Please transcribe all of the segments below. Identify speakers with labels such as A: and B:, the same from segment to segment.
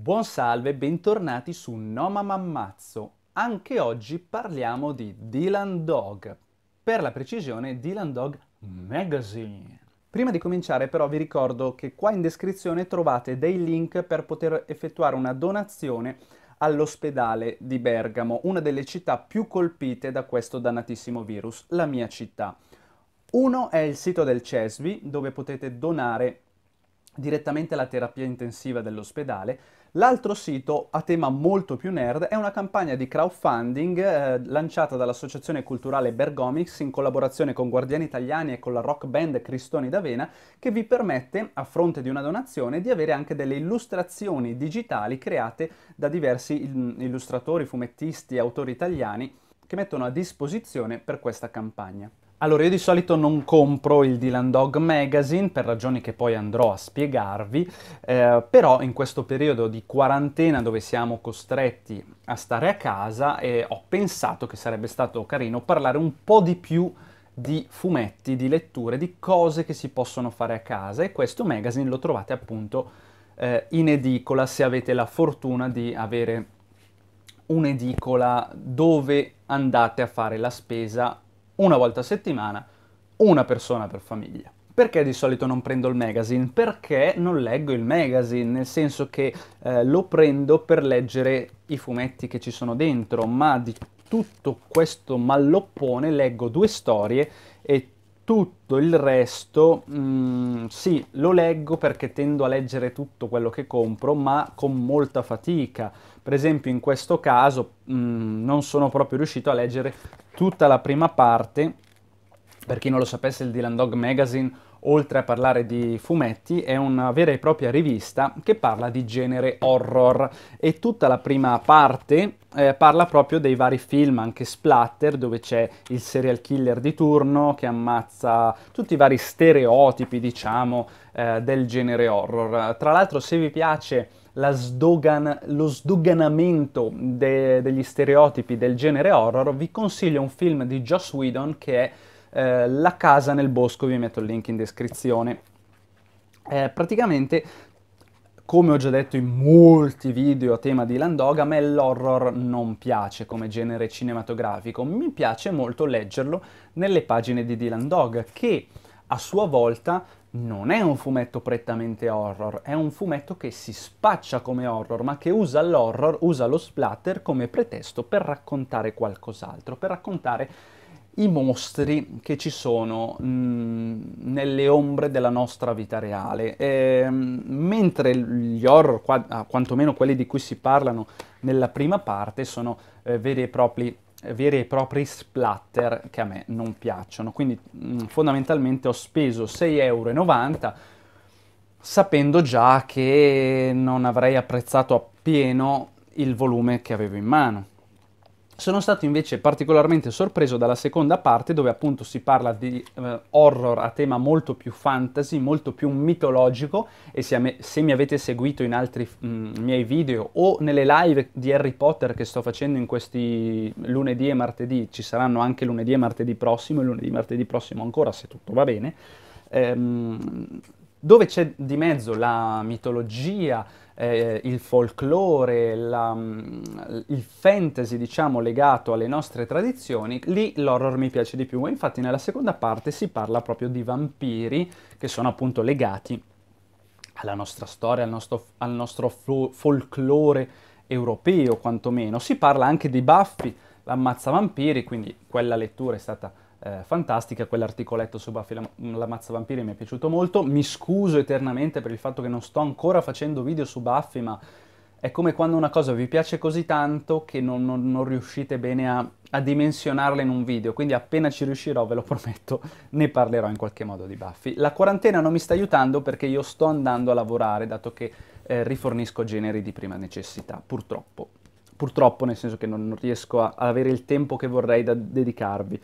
A: Buon salve, bentornati su Noma Mammazzo. Anche oggi parliamo di Dylan Dog, per la precisione Dylan Dog Magazine. Prima di cominciare però vi ricordo che qua in descrizione trovate dei link per poter effettuare una donazione all'ospedale di Bergamo, una delle città più colpite da questo dannatissimo virus, la mia città. Uno è il sito del CESVI dove potete donare direttamente la terapia intensiva dell'ospedale L'altro sito a tema molto più nerd è una campagna di crowdfunding eh, lanciata dall'associazione culturale Bergomix in collaborazione con Guardiani Italiani e con la rock band Cristoni d'Avena che vi permette, a fronte di una donazione, di avere anche delle illustrazioni digitali create da diversi mm, illustratori, fumettisti, autori italiani che mettono a disposizione per questa campagna. Allora, io di solito non compro il Dylan Dog Magazine per ragioni che poi andrò a spiegarvi, eh, però in questo periodo di quarantena dove siamo costretti a stare a casa eh, ho pensato che sarebbe stato carino parlare un po' di più di fumetti, di letture, di cose che si possono fare a casa e questo magazine lo trovate appunto eh, in edicola se avete la fortuna di avere un'edicola dove andate a fare la spesa una volta a settimana, una persona per famiglia. Perché di solito non prendo il magazine? Perché non leggo il magazine, nel senso che eh, lo prendo per leggere i fumetti che ci sono dentro, ma di tutto questo malloppone leggo due storie e tutto il resto, mh, mm, sì, lo leggo perché tendo a leggere tutto quello che compro, ma con molta fatica. Per esempio, in questo caso mh, mm, non sono proprio riuscito a leggere tutta la prima parte. Per chi non lo sapesse, il Dylan Dog Magazine oltre a parlare di fumetti, è una vera e propria rivista che parla di genere horror e tutta la prima parte eh, parla proprio dei vari film, anche splatter, dove c'è il serial killer di turno che ammazza tutti i vari stereotipi, diciamo, eh, del genere horror. Tra l'altro, se vi piace Sdogan, lo sdoganamento de, degli stereotipi del genere horror, vi consiglio un film di Joss Whedon che è eh, la casa nel bosco, vi metto il link in descrizione. Eh, praticamente come ho già detto in molti video a tema di Landoga, a me l'horror non piace come genere cinematografico, mi piace molto leggerlo nelle pagine di Dylan Dog, che a sua volta non è un fumetto prettamente horror, è un fumetto che si spaccia come horror, ma che usa l'horror, usa lo splatter come pretesto per raccontare qualcos'altro, per raccontare i mostri che ci sono mh, mm, nelle ombre della nostra vita reale. E, ehm, mentre gli horror, qua, ah, quantomeno quelli di cui si parlano nella prima parte, sono eh, veri e propri veri e propri splatter che a me non piacciono. Quindi mh, mm, fondamentalmente ho speso 6,90 euro sapendo già che non avrei apprezzato appieno il volume che avevo in mano. Sono stato invece particolarmente sorpreso dalla seconda parte dove appunto si parla di eh, horror a tema molto più fantasy, molto più mitologico e se, me, se mi avete seguito in altri mh, mm, miei video o nelle live di Harry Potter che sto facendo in questi lunedì e martedì, ci saranno anche lunedì e martedì prossimo e lunedì e martedì prossimo ancora se tutto va bene, ehm, dove c'è di mezzo la mitologia, eh, il folklore, la, mm, il fantasy diciamo legato alle nostre tradizioni, lì l'horror mi piace di più. Infatti nella seconda parte si parla proprio di vampiri che sono appunto legati alla nostra storia, al nostro, al nostro fo- folklore europeo quantomeno. Si parla anche di Buffy, l'ammazza vampiri, quindi quella lettura è stata eh, fantastica, quell'articoletto su Buffy la, mm, la mazza vampiri mi è piaciuto molto, mi scuso eternamente per il fatto che non sto ancora facendo video su Buffy, ma è come quando una cosa vi piace così tanto che non, non, non riuscite bene a, a, dimensionarla in un video, quindi appena ci riuscirò, ve lo prometto, ne parlerò in qualche modo di Buffy. La quarantena non mi sta aiutando perché io sto andando a lavorare, dato che eh, rifornisco generi di prima necessità, purtroppo. Purtroppo nel senso che non, non riesco a, a avere il tempo che vorrei da dedicarvi.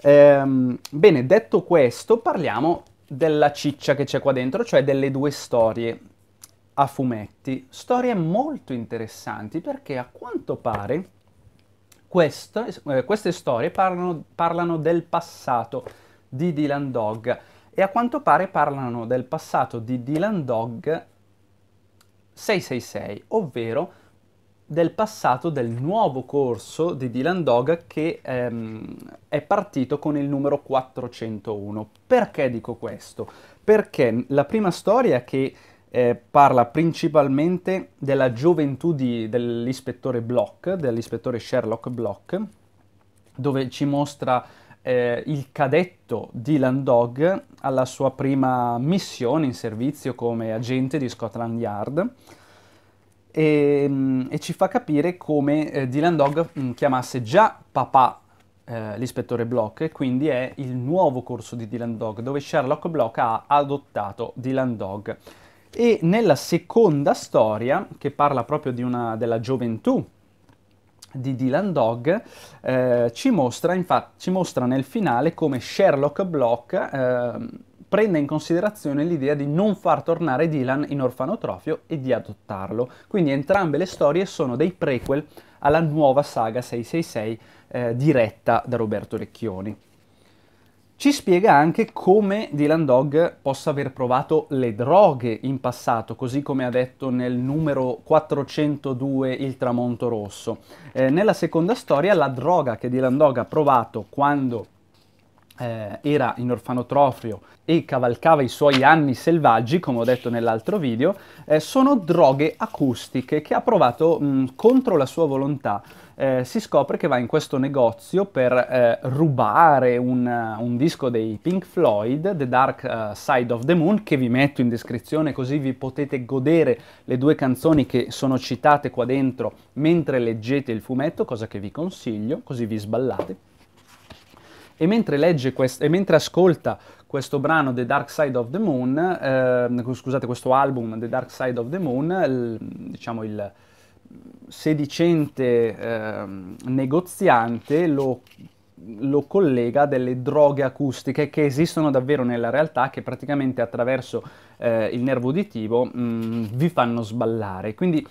A: Ehm, bene, detto questo, parliamo della ciccia che c'è qua dentro, cioè delle due storie a fumetti. Storie molto interessanti perché a quanto pare questo, eh, queste storie parlano, parlano del passato di Dylan Dog e a quanto pare parlano del passato di Dylan Dog 666, ovvero del passato del nuovo corso di Dylan Dog che ehm, è partito con il numero 401. Perché dico questo? Perché la prima storia che eh, parla principalmente della gioventù dell'ispettore Block, dell'ispettore Sherlock Block, dove ci mostra eh, il cadetto Dylan Dog alla sua prima missione in servizio come agente di Scotland Yard e, ehm, e ci fa capire come eh, Dylan Dog mm, chiamasse già papà eh, l'ispettore Block e quindi è il nuovo corso di Dylan Dog dove Sherlock Block ha adottato Dylan Dog. E nella seconda storia, che parla proprio una, della gioventù di Dylan Dog eh, ci, mostra, infatti, ci mostra nel finale come Sherlock Block eh, prenda in considerazione l'idea di non far tornare Dylan in orfanotrofio e di adottarlo. Quindi entrambe le storie sono dei prequel alla nuova saga 666 eh, diretta da Roberto Recchioni. Ci spiega anche come Dylan Dog possa aver provato le droghe in passato, così come ha detto nel numero 402 Il tramonto rosso. Eh, nella seconda storia la droga che Dylan Dog ha provato quando eh, era in orfanotrofio e cavalcava i suoi anni selvaggi, come ho detto nell'altro video, eh, sono droghe acustiche che ha provato mh, mm, contro la sua volontà. Eh, si scopre che va in questo negozio per eh, rubare un, eh, un, disco dei Pink Floyd, The Dark eh, Side of the Moon, che vi metto in descrizione così vi potete godere le due canzoni che sono citate qua dentro mentre leggete il fumetto, cosa che vi consiglio, così vi sballate. E mentre, legge quest- e mentre ascolta questo brano The Dark Side of the Moon, eh, scusate, questo album The Dark Side of the Moon, il, diciamo il sedicente eh, negoziante lo, lo, collega a delle droghe acustiche che esistono davvero nella realtà, che praticamente attraverso eh, il nervo uditivo mh, mm, vi fanno sballare. Quindi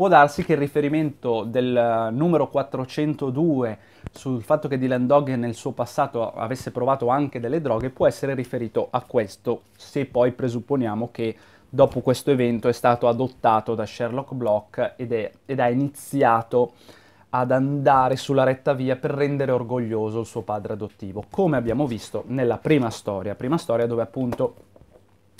A: può darsi che il riferimento del eh, numero 402 sul fatto che Dylan Dog nel suo passato avesse provato anche delle droghe può essere riferito a questo, se poi presupponiamo che dopo questo evento è stato adottato da Sherlock Block ed, è, ed ha iniziato ad andare sulla retta via per rendere orgoglioso il suo padre adottivo, come abbiamo visto nella prima storia, prima storia dove appunto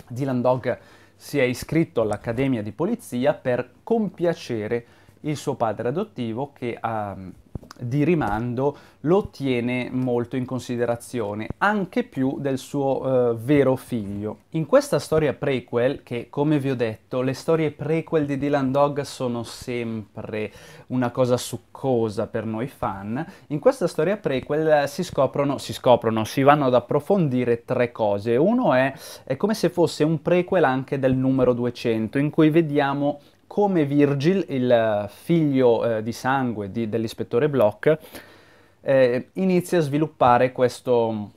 A: Dylan Dog si è iscritto all'Accademia di Polizia per compiacere il suo padre adottivo che ha ehm, di rimando lo tiene molto in considerazione, anche più del suo eh, vero figlio. In questa storia prequel, che come vi ho detto, le storie prequel di Dylan Dog sono sempre una cosa succosa per noi fan, in questa storia prequel eh, si scoprono, si scoprono, si vanno ad approfondire tre cose. Uno è, è come se fosse un prequel anche del numero 200, in cui vediamo come Virgil, il eh, figlio eh, di sangue di, dell'ispettore Bloch, eh, inizia a sviluppare questo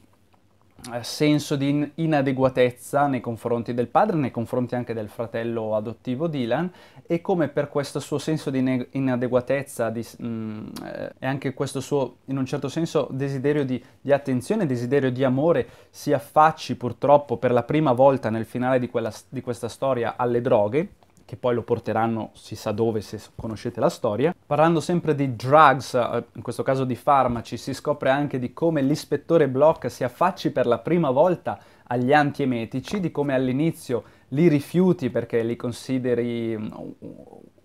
A: eh, senso di inadeguatezza nei confronti del padre, nei confronti anche del fratello adottivo Dylan e come per questo suo senso di inadeguatezza di, mh, mm, eh, e anche questo suo, in un certo senso, desiderio di, di attenzione, desiderio di amore si affacci purtroppo per la prima volta nel finale di, quella, di questa storia alle droghe che poi lo porteranno si sa dove se conoscete la storia. Parlando sempre di drugs, eh, in questo caso di farmaci, si scopre anche di come l'ispettore Block si affacci per la prima volta agli antiemetici, di come all'inizio li rifiuti perché li consideri mm,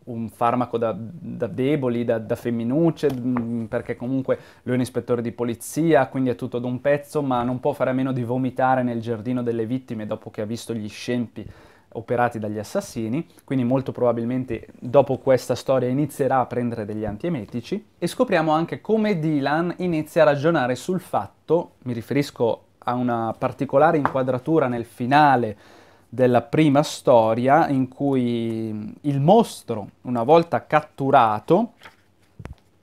A: un farmaco da, da deboli, da, da, femminucce, mm, perché comunque lui è un ispettore di polizia, quindi è tutto ad un pezzo, ma non può fare a meno di vomitare nel giardino delle vittime dopo che ha visto gli scempi operati dagli assassini, quindi molto probabilmente dopo questa storia inizierà a prendere degli antiemetici e scopriamo anche come Dylan inizia a ragionare sul fatto, mi riferisco a una particolare inquadratura nel finale della prima storia in cui il mostro, una volta catturato,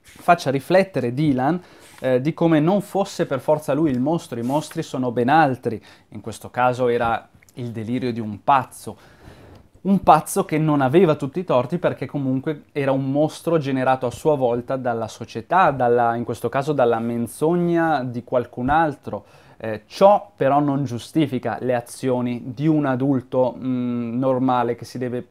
A: faccia riflettere Dylan eh, di come non fosse per forza lui il mostro, i mostri sono ben altri, in questo caso era il delirio di un pazzo. Un pazzo che non aveva tutti i torti perché comunque era un mostro generato a sua volta dalla società, dalla, in questo caso dalla menzogna di qualcun altro. Eh, ciò però non giustifica le azioni di un adulto mh, mm, normale che si deve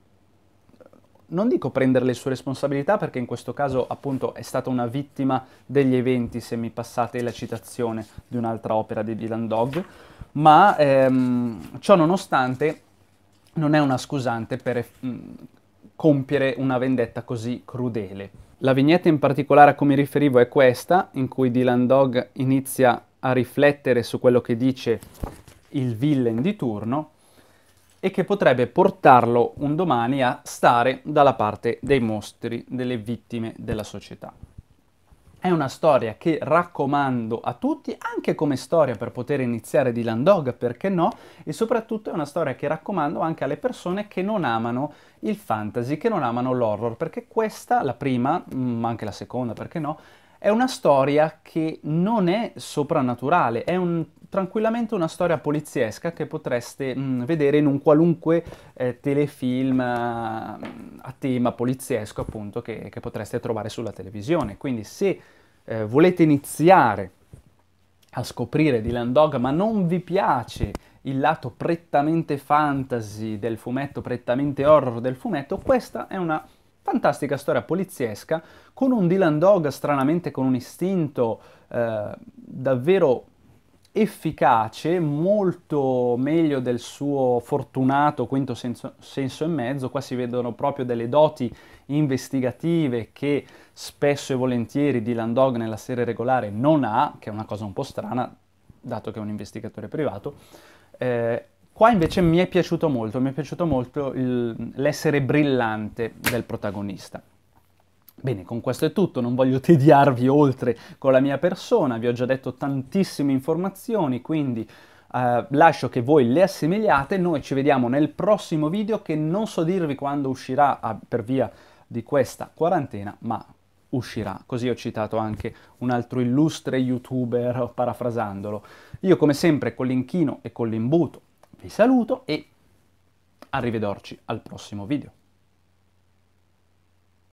A: non dico prendere le sue responsabilità perché in questo caso appunto è stata una vittima degli eventi, se mi passate la citazione di un'altra opera di Dylan Dog, ma ehm, ciò nonostante non è una scusante per mh, compiere una vendetta così crudele. La vignetta in particolare a cui mi riferivo è questa, in cui Dylan Dog inizia a riflettere su quello che dice il villain di turno e che potrebbe portarlo un domani a stare dalla parte dei mostri, delle vittime della società. È una storia che raccomando a tutti, anche come storia per poter iniziare di Landog, perché no, e soprattutto è una storia che raccomando anche alle persone che non amano il fantasy, che non amano l'horror, perché questa, la prima, ma mm, anche la seconda, perché no, è una storia che non è soprannaturale, è un, tranquillamente una storia poliziesca che potreste mh, mm, vedere in un qualunque eh, telefilm eh, a tema poliziesco appunto che, che, potreste trovare sulla televisione. Quindi se eh, volete iniziare a scoprire Dylan Dog ma non vi piace il lato prettamente fantasy del fumetto, prettamente horror del fumetto, questa è una fantastica storia poliziesca con un Dylan Dog stranamente con un istinto eh, davvero efficace, molto meglio del suo fortunato quinto senso, senso, e mezzo, qua si vedono proprio delle doti investigative che spesso e volentieri Dylan Dog nella serie regolare non ha, che è una cosa un po' strana, dato che è un investigatore privato, eh, Qua invece mi è piaciuto molto, mi è piaciuto molto il, l'essere brillante del protagonista. Bene, con questo è tutto, non voglio tediarvi oltre con la mia persona, vi ho già detto tantissime informazioni, quindi eh, lascio che voi le assimiliate, noi ci vediamo nel prossimo video che non so dirvi quando uscirà a, per via di questa quarantena, ma uscirà. Così ho citato anche un altro illustre youtuber parafrasandolo. Io come sempre con l'inchino e con l'imbuto vi saluto e arrivederci al prossimo video.